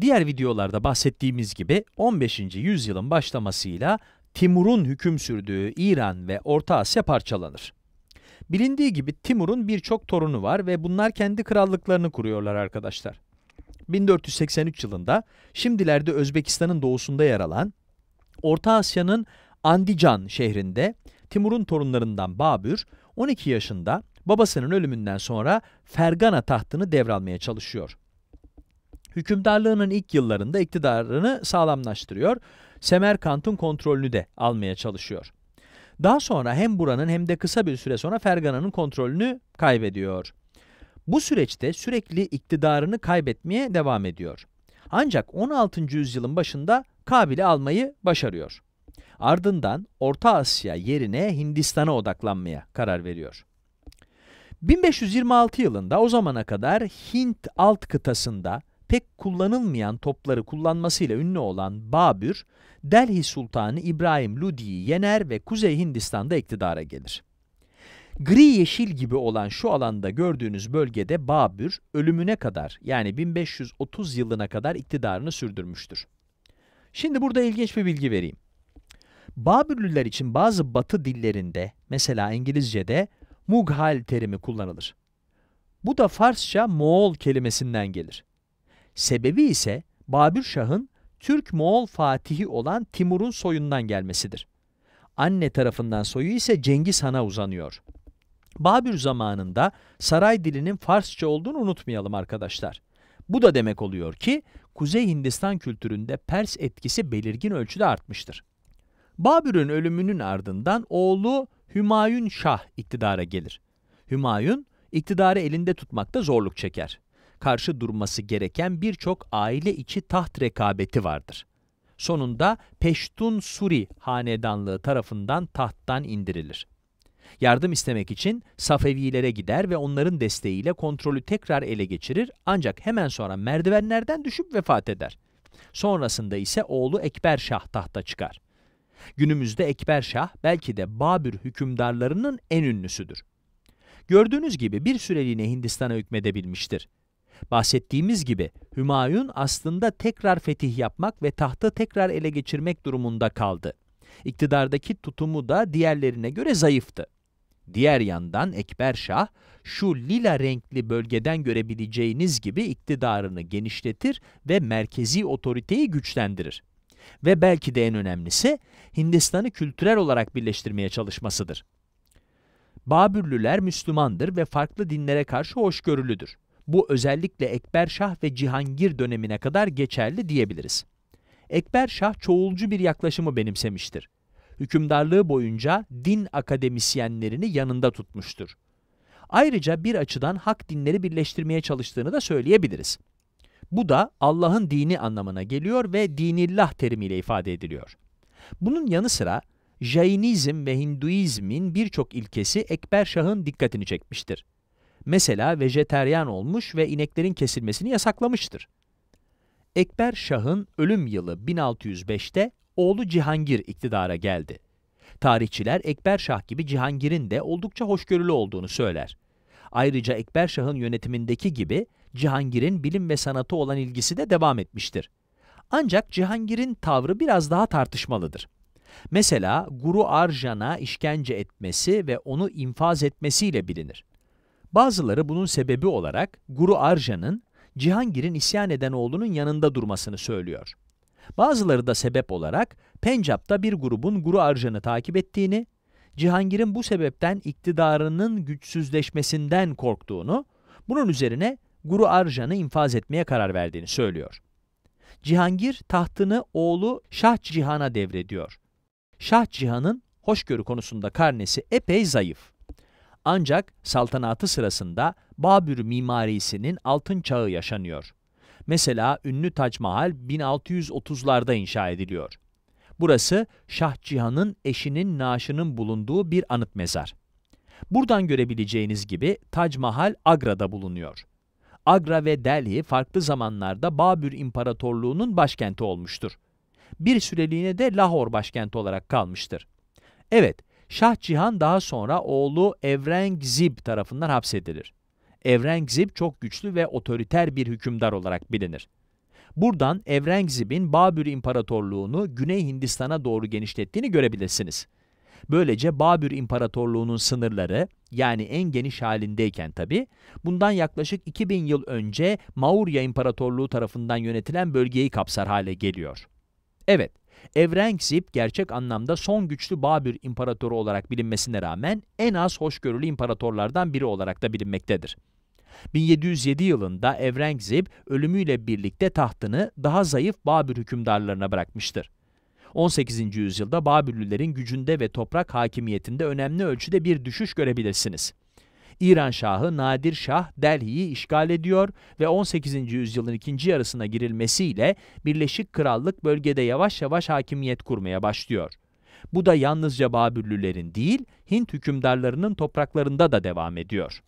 Diğer videolarda bahsettiğimiz gibi 15. yüzyılın başlamasıyla Timur'un hüküm sürdüğü İran ve Orta Asya parçalanır. Bilindiği gibi Timur'un birçok torunu var ve bunlar kendi krallıklarını kuruyorlar arkadaşlar. 1483 yılında şimdilerde Özbekistan'ın doğusunda yer alan Orta Asya'nın Andican şehrinde Timur'un torunlarından Babür 12 yaşında babasının ölümünden sonra Fergana tahtını devralmaya çalışıyor. Hükümdarlığının ilk yıllarında iktidarını sağlamlaştırıyor, Semerkant'ın kontrolünü de almaya çalışıyor. Daha sonra hem buranın hem de kısa bir süre sonra Fergana'nın kontrolünü kaybediyor. Bu süreçte sürekli iktidarını kaybetmeye devam ediyor. Ancak 16. yüzyılın başında Kabil'i almayı başarıyor. Ardından Orta Asya yerine Hindistan'a odaklanmaya karar veriyor. 1526 yılında o zamana kadar Hint alt kıtasında pek kullanılmayan topları kullanmasıyla ünlü olan Babür, Delhi Sultanı İbrahim Ludi'yi yener ve Kuzey Hindistan'da iktidara gelir. Gri yeşil gibi olan şu alanda gördüğünüz bölgede Babür ölümüne kadar yani 1530 yılına kadar iktidarını sürdürmüştür. Şimdi burada ilginç bir bilgi vereyim. Babürlüler için bazı batı dillerinde mesela İngilizce'de Mughal terimi kullanılır. Bu da Farsça Moğol kelimesinden gelir. Sebebi ise Babür Şah'ın Türk-Moğol fatihi olan Timur'un soyundan gelmesidir. Anne tarafından soyu ise Cengiz Han'a uzanıyor. Babür zamanında saray dilinin Farsça olduğunu unutmayalım arkadaşlar. Bu da demek oluyor ki Kuzey Hindistan kültüründe Pers etkisi belirgin ölçüde artmıştır. Babür'ün ölümünün ardından oğlu Hümayun Şah iktidara gelir. Hümayun iktidarı elinde tutmakta zorluk çeker karşı durması gereken birçok aile içi taht rekabeti vardır. Sonunda Peştun Suri hanedanlığı tarafından tahttan indirilir. Yardım istemek için Safevilere gider ve onların desteğiyle kontrolü tekrar ele geçirir ancak hemen sonra merdivenlerden düşüp vefat eder. Sonrasında ise oğlu Ekber Şah tahta çıkar. Günümüzde Ekber Şah belki de Babür hükümdarlarının en ünlüsüdür. Gördüğünüz gibi bir süreliğine Hindistan'a hükmedebilmiştir. Bahsettiğimiz gibi Hümayun aslında tekrar fetih yapmak ve tahtı tekrar ele geçirmek durumunda kaldı. İktidardaki tutumu da diğerlerine göre zayıftı. Diğer yandan Ekber Şah, şu lila renkli bölgeden görebileceğiniz gibi iktidarını genişletir ve merkezi otoriteyi güçlendirir. Ve belki de en önemlisi Hindistan'ı kültürel olarak birleştirmeye çalışmasıdır. Babürlüler Müslümandır ve farklı dinlere karşı hoşgörülüdür. Bu özellikle Ekber Şah ve Cihangir dönemine kadar geçerli diyebiliriz. Ekber Şah çoğulcu bir yaklaşımı benimsemiştir. Hükümdarlığı boyunca din akademisyenlerini yanında tutmuştur. Ayrıca bir açıdan hak dinleri birleştirmeye çalıştığını da söyleyebiliriz. Bu da Allah'ın dini anlamına geliyor ve dinillah terimiyle ifade ediliyor. Bunun yanı sıra Jainizm ve Hinduizmin birçok ilkesi Ekber Şah'ın dikkatini çekmiştir mesela vejeteryan olmuş ve ineklerin kesilmesini yasaklamıştır. Ekber Şah'ın ölüm yılı 1605'te oğlu Cihangir iktidara geldi. Tarihçiler Ekber Şah gibi Cihangir'in de oldukça hoşgörülü olduğunu söyler. Ayrıca Ekber Şah'ın yönetimindeki gibi Cihangir'in bilim ve sanatı olan ilgisi de devam etmiştir. Ancak Cihangir'in tavrı biraz daha tartışmalıdır. Mesela Guru Arjan'a işkence etmesi ve onu infaz etmesiyle bilinir. Bazıları bunun sebebi olarak Guru Arja'nın Cihangir'in isyan eden oğlunun yanında durmasını söylüyor. Bazıları da sebep olarak Pencap'ta bir grubun Guru Arjan'ı takip ettiğini, Cihangir'in bu sebepten iktidarının güçsüzleşmesinden korktuğunu, bunun üzerine Guru Arjan'ı infaz etmeye karar verdiğini söylüyor. Cihangir tahtını oğlu Şah Cihan'a devrediyor. Şah Cihan'ın hoşgörü konusunda karnesi epey zayıf. Ancak saltanatı sırasında Babür mimarisinin altın çağı yaşanıyor. Mesela ünlü Tac Mahal 1630'larda inşa ediliyor. Burası Şah Cihan'ın eşinin naaşının bulunduğu bir anıt mezar. Buradan görebileceğiniz gibi Tac Mahal Agra'da bulunuyor. Agra ve Delhi farklı zamanlarda Babür İmparatorluğu'nun başkenti olmuştur. Bir süreliğine de Lahor başkenti olarak kalmıştır. Evet, Şah Cihan daha sonra oğlu Evrengzib tarafından hapsedilir. Evrengzib çok güçlü ve otoriter bir hükümdar olarak bilinir. Buradan Evrengzib'in Babür İmparatorluğunu Güney Hindistan'a doğru genişlettiğini görebilirsiniz. Böylece Babür İmparatorluğu'nun sınırları, yani en geniş halindeyken tabi, bundan yaklaşık 2000 yıl önce Maurya İmparatorluğu tarafından yönetilen bölgeyi kapsar hale geliyor. Evet, Evrengsip gerçek anlamda son güçlü Babür imparatoru olarak bilinmesine rağmen en az hoşgörülü imparatorlardan biri olarak da bilinmektedir. 1707 yılında Evrengzib ölümüyle birlikte tahtını daha zayıf Babür hükümdarlarına bırakmıştır. 18. yüzyılda Babürlülerin gücünde ve toprak hakimiyetinde önemli ölçüde bir düşüş görebilirsiniz. İran Şahı Nadir Şah Delhi'yi işgal ediyor ve 18. yüzyılın ikinci yarısına girilmesiyle Birleşik Krallık bölgede yavaş yavaş hakimiyet kurmaya başlıyor. Bu da yalnızca Babürlülerin değil, Hint hükümdarlarının topraklarında da devam ediyor.